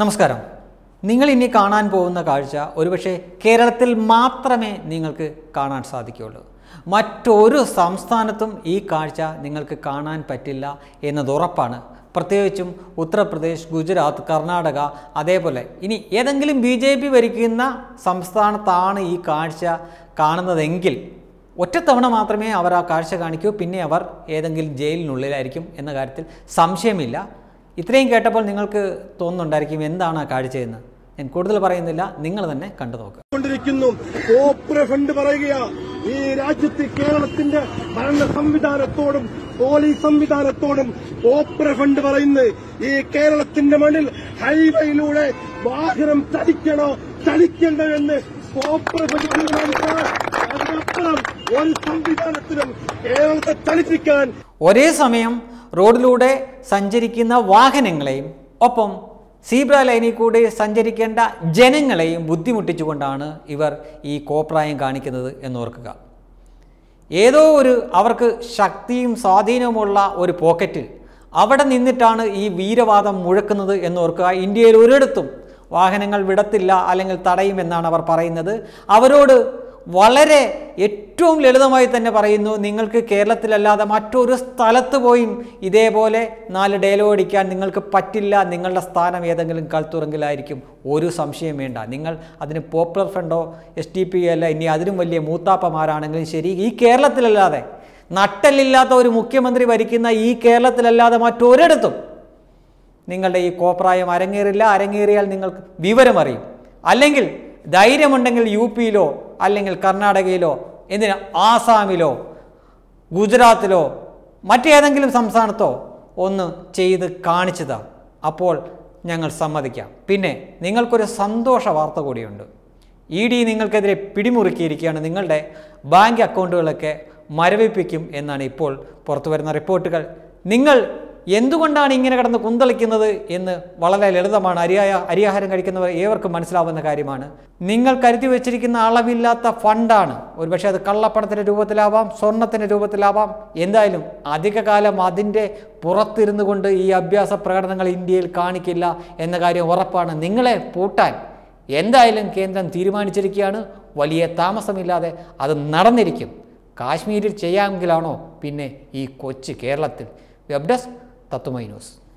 നമസ്കാരം നിങ്ങൾ ഇനി കാണാൻ പോകുന്ന കാഴ്ച ഒരുപക്ഷെ കേരളത്തിൽ മാത്രമേ നിങ്ങൾക്ക് കാണാൻ സാധിക്കുകയുള്ളൂ മറ്റൊരു സംസ്ഥാനത്തും ഈ കാഴ്ച നിങ്ങൾക്ക് കാണാൻ പറ്റില്ല എന്നത് ഉറപ്പാണ് പ്രത്യേകിച്ചും ഉത്തർപ്രദേശ് ഗുജറാത്ത് കർണാടക അതേപോലെ ഇനി ഏതെങ്കിലും ബി ജെ പി ഭരിക്കുന്ന സംസ്ഥാനത്താണ് ഈ കാഴ്ച കാണുന്നതെങ്കിൽ ഒറ്റത്തവണ മാത്രമേ അവർ ആ കാഴ്ച കാണിക്കൂ പിന്നെ അവർ ഏതെങ്കിലും ജയിലിനുള്ളിലായിരിക്കും എന്ന കാര്യത്തിൽ സംശയമില്ല ഇത്രയും കേട്ടപ്പോൾ നിങ്ങൾക്ക് തോന്നുന്നുണ്ടായിരിക്കും എന്താണ് ആ കാഴ്ചയെന്ന് ഞാൻ കൂടുതൽ പറയുന്നില്ല നിങ്ങൾ തന്നെ കണ്ടു നോക്കുക ഫണ്ട് പറയുകയാ ഈ രാജ്യത്ത് കേരളത്തിന്റെ ഭരണ സംവിധാനത്തോടും പോലീസ് സംവിധാനത്തോടും കോപ്ര ഫണ്ട് പറയുന്നത് ഈ കേരളത്തിന്റെ മണ്ണിൽ ഹൈവേയിലൂടെ വാഹനം ചലിക്കണോ ചലിക്കണ്ടോ എന്ന് കോപ്ര ഫണ്ട് അതിനപ്പുറം ഒരു സംവിധാനത്തിനും കേരളത്തെ ചലിപ്പിക്കാൻ ഒരേ സമയം റോഡിലൂടെ സഞ്ചരിക്കുന്ന വാഹനങ്ങളെയും ഒപ്പം സീബ്ര ലൈനിൽ കൂടെ സഞ്ചരിക്കേണ്ട ജനങ്ങളെയും ബുദ്ധിമുട്ടിച്ചുകൊണ്ടാണ് ഇവർ ഈ കോപ്രായം കാണിക്കുന്നത് എന്നോർക്കുക ഏതോ ഒരു അവർക്ക് ശക്തിയും സ്വാധീനവുമുള്ള ഒരു പോക്കറ്റിൽ അവിടെ നിന്നിട്ടാണ് ഈ വീരവാദം മുഴക്കുന്നത് എന്നോർക്കുക ഇന്ത്യയിൽ ഒരിടത്തും വാഹനങ്ങൾ വിടത്തില്ല അല്ലെങ്കിൽ തടയുമെന്നാണ് അവർ പറയുന്നത് അവരോട് വളരെ ഏറ്റവും ലളിതമായി തന്നെ പറയുന്നു നിങ്ങൾക്ക് കേരളത്തിലല്ലാതെ മറ്റൊരു സ്ഥലത്ത് പോയും ഇതേപോലെ നാല് ഡയലോഗ് അടിക്കാൻ നിങ്ങൾക്ക് പറ്റില്ല നിങ്ങളുടെ സ്ഥാനം ഏതെങ്കിലും കൽത്തുറങ്കിലായിരിക്കും ഒരു സംശയം വേണ്ട നിങ്ങൾ അതിന് പോപ്പുലർ ഫ്രണ്ടോ എസ് ടി പി അല്ല ഇനി അതിനും വലിയ മൂത്താപ്പമാരാണെങ്കിലും ശരി ഈ കേരളത്തിലല്ലാതെ നട്ടലില്ലാത്ത ഒരു മുഖ്യമന്ത്രി ഭരിക്കുന്ന ഈ കേരളത്തിലല്ലാതെ മറ്റൊരിടത്തും നിങ്ങളുടെ ഈ കോപ്രായം അരങ്ങേറില്ല അരങ്ങേറിയാൽ നിങ്ങൾക്ക് വിവരമറിയും അല്ലെങ്കിൽ ധൈര്യമുണ്ടെങ്കിൽ യു പിയിലോ അല്ലെങ്കിൽ കർണാടകയിലോ എന്തിന് ആസാമിലോ ഗുജറാത്തിലോ മറ്റേതെങ്കിലും സംസ്ഥാനത്തോ ഒന്ന് ചെയ്ത് കാണിച്ചതാ അപ്പോൾ ഞങ്ങൾ സമ്മതിക്കാം പിന്നെ നിങ്ങൾക്കൊരു സന്തോഷ വാർത്ത കൂടിയുണ്ട് ഇ ഡി നിങ്ങൾക്കെതിരെ പിടിമുറുക്കിയിരിക്കുകയാണ് നിങ്ങളുടെ ബാങ്ക് അക്കൗണ്ടുകളൊക്കെ മരവിപ്പിക്കും എന്നാണ് ഇപ്പോൾ പുറത്തു വരുന്ന റിപ്പോർട്ടുകൾ നിങ്ങൾ എന്തുകൊണ്ടാണ് ഇങ്ങനെ കിടന്ന് കുന്തളിക്കുന്നത് എന്ന് വളരെ ലളിതമാണ് അരിയായ അരിയാഹാരം കഴിക്കുന്നവർ ഏവർക്കും മനസ്സിലാവുന്ന കാര്യമാണ് നിങ്ങൾ കരുതി വെച്ചിരിക്കുന്ന അളവില്ലാത്ത ഫണ്ടാണ് ഒരുപക്ഷെ അത് കള്ളപ്പണത്തിൻ്റെ രൂപത്തിലാവാം സ്വർണത്തിൻ്റെ രൂപത്തിലാവാം എന്തായാലും അധികകാലം അതിൻ്റെ പുറത്തിരുന്നു കൊണ്ട് ഈ അഭ്യാസ പ്രകടനങ്ങൾ ഇന്ത്യയിൽ കാണിക്കില്ല എന്ന കാര്യം ഉറപ്പാണ് നിങ്ങളെ പൂട്ടാൻ എന്തായാലും കേന്ദ്രം തീരുമാനിച്ചിരിക്കുകയാണ് വലിയ താമസമില്ലാതെ അത് നടന്നിരിക്കും കാശ്മീരിൽ ചെയ്യാമെങ്കിലാണോ പിന്നെ ഈ കൊച്ചു കേരളത്തിൽ വെബ് ഡെസ്ക് だと思います。